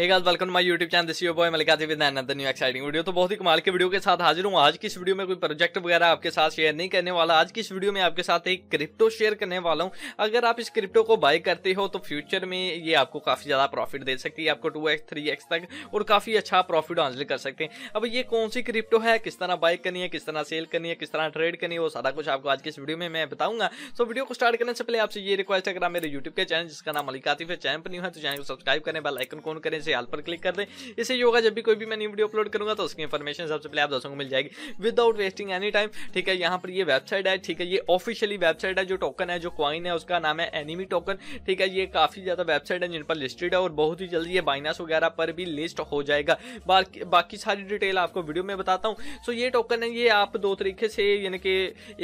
hey guys welcome my YouTube channel this your boy Adi with another new exciting video तो बहुत ही कमाल के video के साथ हाजिर हूँ आज की इस वीडियो में कोई प्रोजेक्ट वगैरह आपके साथ शेयर नहीं करने वाला आज की इस वीडियो में आपके साथ एक क्रिप्टो शेयर करने वाला हूं अगर आप इस क्रिप्टो को बाय करते हो तो फ्यूचर में ये आपको काफ़ी ज़्यादा प्रॉफिट दे सकती है आपको टू एक्स तक और काफ़ी अच्छा प्रॉफिट हासिल कर सकते हैं अब ये कौन सी क्रिप्टो है किस तरह बाय करनी है किस तरह सेल करनी है किस तरह ट्रेड करनी है वो सारा कुछ आपको आज की इस वीडियो में मैं बताऊंगा सो वीडियो को स्टार्ट करने से पहले आपसे ये रिक्वेस्ट है अगर आप मेरे यूट्यूब के चैनल जिसका नाम मलिकातिफ है चैनल पर न्यू है तो चैनल को सब्सक्राइब करें बेल आइकन कौन करें से आल पर क्लिक कर दें इससे होगा जब भी कोई भी मैं न्यू वीडियो अपलोड करूँगा तो उसकी इन्फॉर्मेशन सबसे पहले आप दोस्तों को मिल जाएगी विदाउट वेस्टिंग एनी टाइम ठीक है यहाँ पर ये वेबसाइट है ठीक है ये ऑफिशियली वेबसाइट है जो टोकन है जो क्वाइन है उसका नाम है एनिमी टोकन ठीक है ये काफ़ी ज़्यादा वेबसाइट है जिन पर लिस्टेड है और बहुत ही जल्दी ये बाइनास वगैरह पर भी लिस्ट हो जाएगा बाकी बाकी सारी डिटेल आपको वीडियो में बताता हूँ सो ये टोकन है ये आप दो तरीके से यानी कि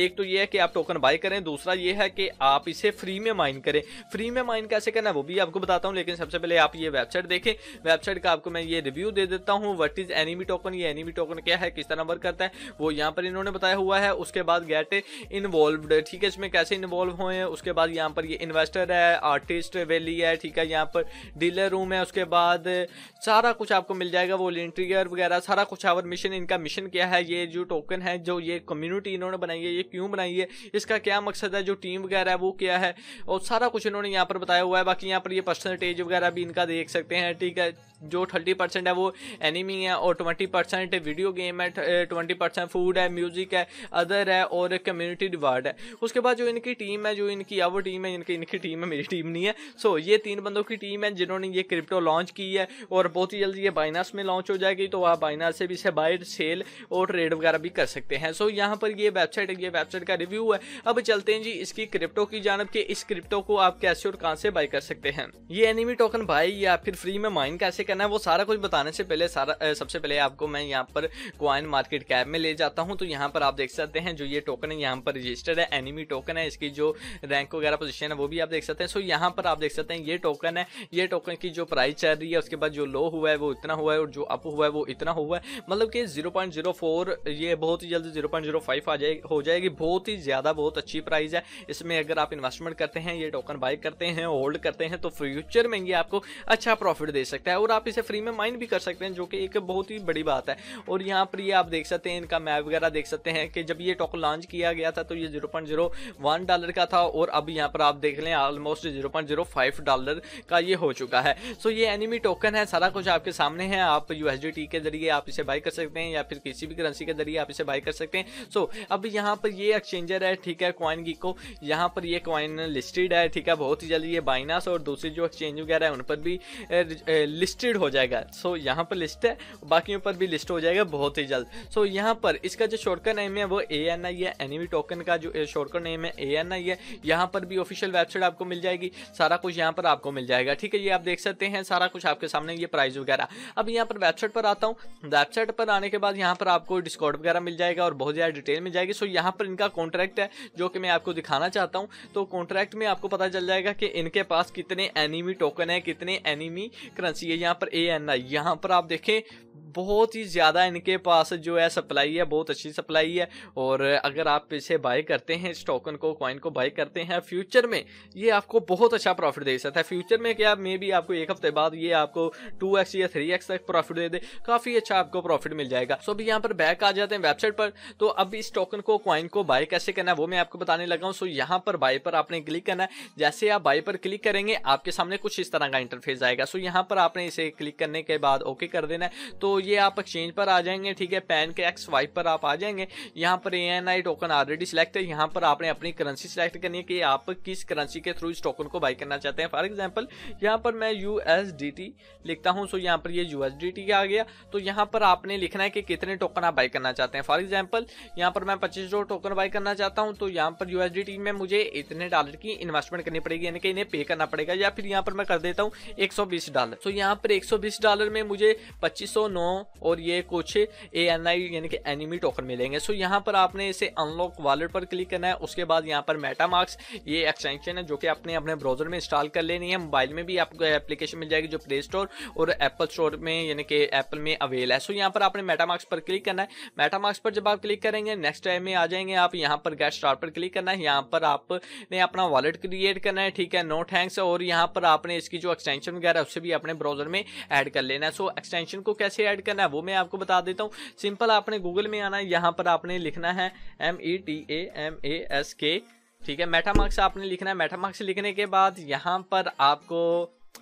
एक तो ये है कि आप टोकन बाय करें दूसरा ये है कि आप इसे फ्री में माइन करें फ्री में माइन कैसे करना है वो भी आपको बताता हूँ लेकिन सबसे पहले आप ये वेबसाइट देखें वेबसाइट का आपको मैं ये रिव्यू दे देता हूँ वट इज एनिमी टोकन ये एनिमी टोकन क्या है किस तरह वर्क करता है वो यहाँ पर इन्होंने बताया हुआ है उसके बाद गेट इन्वॉल्व ठीक है इसमें कैसे इन्वॉल्व हुए हैं उसके बाद यहाँ पर ये इन्वेस्टर है आर्टिस्ट वैली है ठीक है यहाँ पर डीलर रूम है उसके बाद सारा कुछ आपको मिल जाएगा वो वॉलेंटियर वगैरह सारा कुछ आवर मिशन इनका मिशन क्या है ये जो टोकन है जो ये कम्युनिटी इन्होंने बनाई है ये क्यों बनाई है इसका क्या मकसद है जो टीम वगैरह है वो क्या है और सारा कुछ इन्होंने यहाँ पर बताया हुआ है बाकी यहाँ पर ये परसेंटेज वगैरह भी इनका देख सकते हैं ठीक ठीक है जो थर्टी परसेंट है वो एनिमी है और ट्वेंटी परसेंट वीडियो गेम है ट्वेंटी परसेंट फूड है म्यूजिक है अदर है और कम्युनिटी रिवार्ड है उसके बाद जो इनकी टीम है जो इनकी अब टीम है इनकी इनकी टीम है मेरी टीम नहीं है सो ये तीन बंदों की टीम है जिन्होंने ये क्रिप्टो लॉन्च की है और बहुत ही जल्दी ये बाइनास में लॉन्च हो जाएगी तो आप बाइनास से भी इसे बाय सेल और ट्रेड वगैरह भी कर सकते हैं सो यहाँ पर ये वेबसाइट ये वेबसाइट का रिव्यू है अब चलते हैं जी इसकी क्रिप्टो की जानब के इस क्रिप्टो को आप कैसे और कहाँ से बाई कर सकते हैं ये एनिमी टोकन बाई या फिर फ्री में क्वाइन कैसे करना है वो सारा कुछ बताने से पहले सारा सबसे पहले आपको मैं यहाँ पर क्वाइन मार्केट कैप में ले जाता हूँ तो यहाँ पर आप देख सकते हैं जो ये टोकन है यहाँ पर रजिस्टर्ड है एनिमी टोकन है इसकी जो रैंक वगैरह पोजिशन है वो भी आप देख सकते हैं सो यहाँ पर आप देख सकते हैं ये टोकन है ये टोकन की जो प्राइस चल रही है उसके बाद जो लो हुआ है वो इतना हुआ है और जो अप हुआ है वो इतना हुआ है मतलब कि फोर ये बहुत ही जल्द फाइव आ जाए हो जाएगी बहुत ही ज़्यादा बहुत अच्छी प्राइस है इसमें अगर आप इन्वेस्टमेंट करते हैं ये टोकन बाई करते हैं होल्ड करते हैं तो फ्यूचर में ये आपको अच्छा प्रॉफिट दे सकते सकता है और आप इसे फ्री में माइंड भी कर सकते हैं जो कि एक बहुत ही बड़ी बात है और यहाँ पर ये आप देख सकते हैं इनका मैप वगैरह देख सकते हैं कि जब ये टॉक लॉन्च किया गया था तो ये जीरो डॉलर का था और अब यहाँ पर आप देख लें ऑलमोस्ट जीरो डॉलर का ये हो चुका है सो ये एनिमी टोकन है सारा कुछ आपके सामने है आप यू के जरिए आप इसे बाई कर सकते हैं या फिर किसी भी करेंसी के जरिए आप इसे बाई कर सकते हैं सो अब यहाँ पर ये एक्सचेंजर है ठीक है क्वाइन गी को यहाँ पर ये क्वाइन लिस्टेड है ठीक है बहुत ही जल्दी ये बाइनास और दूसरी जो एक्सचेंज वगैरह है उन पर भी लिस्टेड हो जाएगा सो so, यहाँ पर लिस्ट है बाकियों पर भी लिस्ट हो जाएगा बहुत ही जल्द सो so, यहाँ पर इसका जो शॉर्टकट नेम है वो ए एन आई है एनिमी टोकन का जो शॉर्टकट eh, नेम है ए एन आई है यहाँ पर भी ऑफिशियल वेबसाइट आपको मिल जाएगी सारा कुछ यहाँ पर आपको मिल जाएगा ठीक है ये आप देख सकते हैं सारा कुछ आपके सामने ये प्राइस वगैरह अब यहाँ पर वेबसाइट पर आता हूँ वेबसाइट पर आने के बाद यहाँ पर आपको डिस्काउंट वगैरह मिल जाएगा और बहुत ज़्यादा डिटेल मिल जाएगी सो यहाँ पर इनका कॉन्ट्रैक्ट है जो कि मैं आपको दिखाना चाहता हूँ तो कॉन्ट्रैक्ट में आपको पता चल जाएगा कि इनके पास कितने एनिमी टोकन है कितने एनिमी करेंसी चाहिए यहाँ पर ए एन आई यहाँ पर आप देखें बहुत ही ज़्यादा इनके पास जो है सप्लाई है बहुत अच्छी सप्लाई है और अगर आप इसे बाय करते हैं इस टोकन को कॉइन को बाय करते हैं फ्यूचर में ये आपको बहुत अच्छा प्रॉफिट दे सकता है फ्यूचर में क्या मे भी आपको एक हफ्ते बाद ये आपको टू एक्स या थ्री एक्स तक प्रॉफिट दे दे काफ़ी अच्छा आपको प्रॉफिट मिल जाएगा सो अभी यहाँ पर बैक आ जाते हैं वेबसाइट पर तो अब इस टोकन को कॉइन को बाय कैसे करना है वो मैं आपको बताने लगा हूँ सो यहाँ पर बाय पर आपने क्लिक करना है जैसे आप बाय पर क्लिक करेंगे आपके सामने कुछ इस तरह का इंटरफेस आएगा सो यहाँ पर आपने इसे क्लिक करने के बाद ओके कर देना है तो ये आप एक्सचेंज पर आ जाएंगे ठीक है पैन के एक्स वाइप पर आप आ जाएंगे यहाँ पर A N I token already select है यहाँ पर आपने अपनी करेंसी सिलेक्ट करनी है कि आप किस करेंसी के थ्रू इस टोकन को बाई करना चाहते हैं फॉर एग्जाम्पल यहाँ पर मैं यू लिखता हूँ सो यहाँ पर ये यू आ गया तो यहाँ पर आपने लिखना है कि कितने टोकन आप बाई करना चाहते हैं फॉर एग्जाम्पल यहाँ पर मैं पच्चीस टोकन बाई करना चाहता हूँ तो यहाँ पर यू में मुझे इतने डॉलर की इन्वेस्टमेंट करनी पड़ेगी यानी कि इन्हें पे करना पड़ेगा या फिर यहाँ पर मैं कर देता हूँ बीस डॉलर तो यहाँ पर बीस डॉलर में मुझे नौ हूँ और ये कुछ ए एन आई यानी कि एनिमी टोकन मिलेंगे सो यहाँ पर आपने इसे अनलॉक वॉलेट पर क्लिक करना है उसके बाद यहाँ पर मेटा मार्क्स ये एक्सटेंशन है जो कि आपने अपने ब्राउजर में इंस्टॉल कर लेनी है मोबाइल में भी आपको एप्लीकेशन मिल जाएगी जो प्ले स्टोर और एप्पल स्टोर में यानी कि एप्पल में अवेल है सो यहाँ पर आपने मेटा मार्क्स पर क्लिक करना है मेटा मार्क्स पर जब आप क्लिक करेंगे नेक्स्ट टाइम में आ जाएंगे आप यहाँ पर गेट स्टार पर क्लिक करना है यहाँ पर आपने अपना वॉलेट क्रिएट करना है ठीक है नो थैंक्स और यहाँ पर आपने इसकी जो एक्सटेंशन वगैरह उसे भी अपने ब्राउजर में ऐड कर लेना है सो एक्सटेंशन को कैसे ऐड करना है वो मैं आपको बता देता हूँ सिंपल आपने गूगल में आना है यहाँ पर आपने लिखना है M E T A M A S K ठीक है मेटामार्क्स आपने लिखना है मेटामार्क्स लिखने के बाद यहाँ पर आपको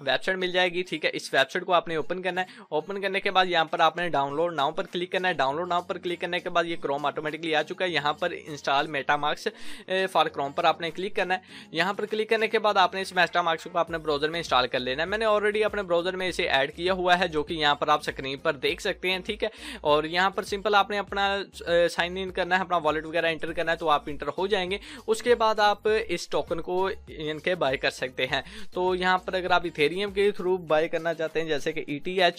वेबसाइट मिल जाएगी ठीक है इस वेबसाइट को आपने ओपन करना है ओपन करने के बाद यहाँ पर आपने डाउनलोड नाउ पर क्लिक करना है डाउनलोड नाउ पर क्लिक करने के बाद ये क्रोम ऑटोमेटिकली आ चुका है यहाँ पर इंस्टॉल मेटामार्क्स फॉर क्रोम पर आपने क्लिक करना है यहाँ पर क्लिक करने के बाद आपने इस मेटामार्क्स को अपने ब्राउजर में इंस्टॉल कर लेना है मैंने ऑलरेडी अपने ब्राउजर में इसे ऐड किया हुआ है जो कि यहाँ पर आप स्क्रीन पर देख सकते हैं ठीक है और यहाँ पर सिंपल आपने अपना साइन इन करना है अपना वॉलेट वगैरह एंटर करना है तो आप इंटर हो जाएंगे उसके बाद आप इस टोकन को इनके बाय कर सकते हैं तो यहाँ पर अगर आप इथे इथेरियम के थ्रू बाय करना चाहते हैं जैसे कि ई e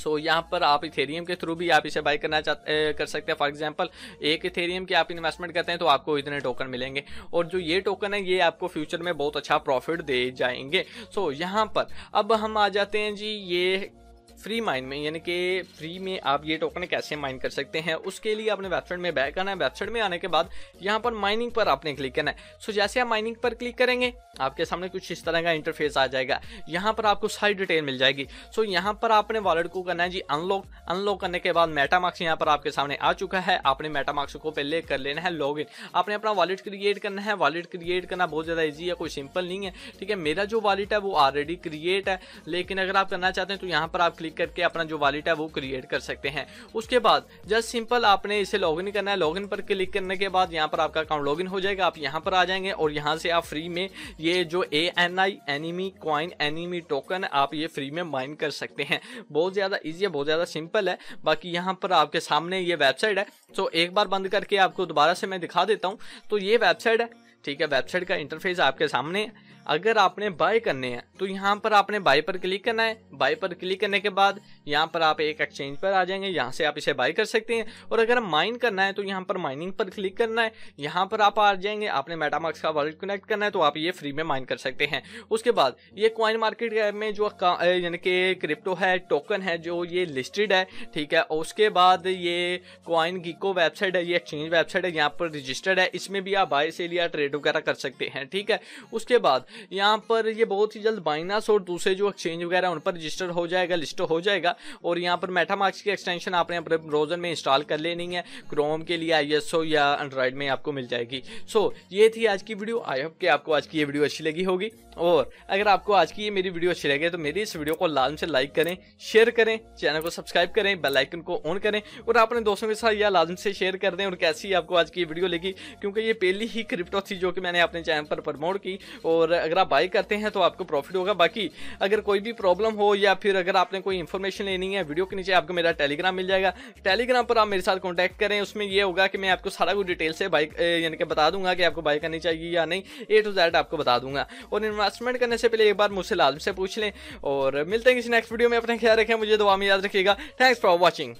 सो so, यहाँ पर आप इथेरियम के थ्रू भी आप इसे बाई करना चाहते कर सकते हैं फॉर एग्जांपल एक इथेरियम की आप इन्वेस्टमेंट करते हैं तो आपको इतने टोकन मिलेंगे और जो ये टोकन है ये आपको फ्यूचर में बहुत अच्छा प्रॉफिट दे जाएंगे सो so, यहाँ पर अब हम आ जाते हैं जी ये फ्री माइन में यानी कि फ्री में आप ये टोकन कैसे माइन कर सकते हैं उसके लिए आपने वेबसाइट में बैक आना है वेबसाइट में आने के बाद यहाँ पर माइनिंग पर आपने क्लिक करना है सो जैसे आप माइनिंग पर क्लिक करेंगे आपके सामने कुछ इस तरह का इंटरफेस आ जाएगा यहाँ पर आपको सारी डिटेल मिल जाएगी सो यहाँ पर आपने वॉलेट को करना है जी अनलॉक अनलॉक करने के बाद मार्क्स यहाँ पर आपके सामने आ चुका है आपने मेटामार्क्स को पहले कर लेना है लॉग आपने अपना वॉलेट क्रिएट करना है वॉलेट क्रिएट करना बहुत ज़्यादा ईजी है कोई सिंपल नहीं है ठीक है मेरा जो वॉलेट है वो ऑलरेडी क्रिएट है लेकिन अगर आप करना चाहते हैं तो यहाँ पर आप क्लिक क्लिक करके अपना जो वॉलेट है वो क्रिएट कर सकते हैं उसके बाद जस्ट सिंपल आपने इसे लॉगिन करना है लॉगिन पर क्लिक करने के बाद यहाँ पर आपका अकाउंट लॉगिन हो जाएगा आप यहाँ पर आ जाएंगे और यहाँ से आप फ्री में ये जो A N I enemy coin enemy token आप ये फ्री में माइन कर सकते हैं बहुत ज़्यादा ईजी है बहुत ज़्यादा सिंपल है बाकी यहाँ पर आपके सामने ये वेबसाइट है तो एक बार बंद करके आपको दोबारा से मैं दिखा देता हूँ तो ये वेबसाइट है ठीक है वेबसाइट का इंटरफेस आपके सामने है अगर आपने बाय करने हैं तो यहाँ पर आपने बाय पर क्लिक करना है बाय पर क्लिक करने के बाद यहाँ पर आप एक एक्सचेंज पर आ जाएंगे यहाँ से आप इसे बाय कर सकते हैं और अगर माइन करना है तो यहाँ पर माइनिंग पर क्लिक करना है यहाँ पर आप आ जाएंगे आपने मेटामार्क्स का वॉलेट कनेक्ट करना है तो आप ये फ्री में माइन कर सकते हैं उसके बाद ये क्वाइन मार्केट में जो यानी कि क्रिप्टो है टोकन है जो ये लिस्टेड है ठीक है उसके बाद ये क्वाइन गिको वेबसाइट है ये एक्सचेंज वेबसाइट है यहाँ पर रजिस्टर्ड है इसमें भी आप बाय सेल या ट्रेड वगैरह कर सकते हैं ठीक है उसके बाद यहाँ पर ये बहुत ही जल्द बाइनास और दूसरे जो एक्सचेंज वगैरह उन पर रजिस्टर हो जाएगा लिस्ट हो जाएगा और यहाँ पर मेटामार्क्स की एक्सटेंशन आपने अपने ब्राउजर में इंस्टॉल कर लेनी है क्रोम के लिए आई या एंड्रॉयड में आपको मिल जाएगी सो ये थी आज की वीडियो आई होप कि आपको आज की ये वीडियो अच्छी लगी होगी और अगर आपको आज की ये मेरी वीडियो अच्छी लगे तो मेरी इस वीडियो को लाल से लाइक करें शेयर करें चैनल को सब्सक्राइब करें बेल आइकन को ऑन करें और अपने दोस्तों के साथ यह लाजम से शेयर कर दें और कैसी आपको आज की वीडियो लगी क्योंकि ये पहली ही क्रिप्टो थी जो कि मैंने अपने चैनल पर प्रमोट की और अगर आप बाई करते हैं तो आपको प्रॉफिट होगा बाकी अगर कोई भी प्रॉब्लम हो या फिर अगर आपने कोई इन्फॉर्मेशन लेनी है वीडियो के नीचे आपको मेरा टेलीग्राम मिल जाएगा टेलीग्राम पर आप मेरे साथ कॉन्टैक्ट करें उसमें यह होगा कि मैं आपको सारा कुछ डिटेल से बाइक यानी कि बता दूंगा कि आपको बाई करनी चाहिए या नहीं ए टू जैड आपको बता दूंगा और इन्वेस्टमेंट करने से पहले एक बार मुझसे लाजम से पूछ लें और मिलते हैं किसी नेक्स्ट वीडियो में अपने ख्याल रखें मुझे दुआ में याद रखिएगा थैंक्स फॉर वॉचिंग